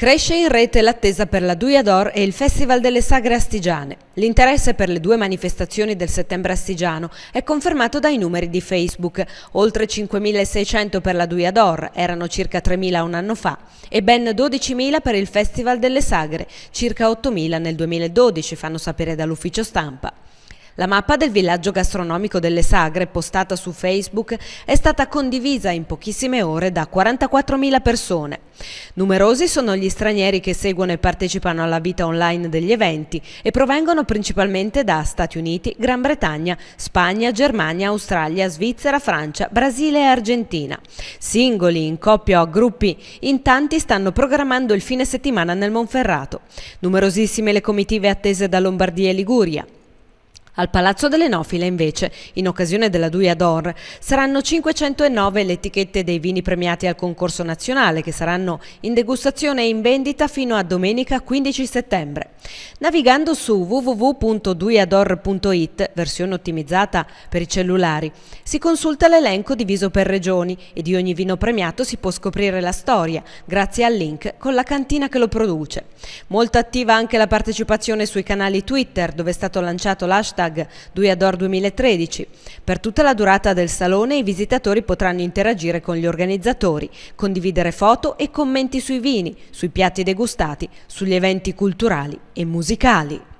Cresce in rete l'attesa per la Duia e il Festival delle Sagre Astigiane. L'interesse per le due manifestazioni del settembre astigiano è confermato dai numeri di Facebook. Oltre 5.600 per la Duia erano circa 3.000 un anno fa, e ben 12.000 per il Festival delle Sagre, circa 8.000 nel 2012, fanno sapere dall'ufficio stampa. La mappa del villaggio gastronomico delle Sagre, postata su Facebook, è stata condivisa in pochissime ore da 44.000 persone. Numerosi sono gli stranieri che seguono e partecipano alla vita online degli eventi e provengono principalmente da Stati Uniti, Gran Bretagna, Spagna, Germania, Australia, Svizzera, Francia, Brasile e Argentina. Singoli, in coppia o a gruppi, in tanti stanno programmando il fine settimana nel Monferrato. Numerosissime le comitive attese da Lombardia e Liguria. Al Palazzo delle Nofile, invece, in occasione della Duia d'Or, saranno 509 le etichette dei vini premiati al concorso nazionale che saranno in degustazione e in vendita fino a domenica 15 settembre. Navigando su www.duiador.it, versione ottimizzata per i cellulari, si consulta l'elenco diviso per regioni e di ogni vino premiato si può scoprire la storia, grazie al link con la cantina che lo produce. Molto attiva anche la partecipazione sui canali Twitter, dove è stato lanciato l'hashtag hashtag Duiador 2013. Per tutta la durata del salone i visitatori potranno interagire con gli organizzatori, condividere foto e commenti sui vini, sui piatti degustati, sugli eventi culturali e musicali.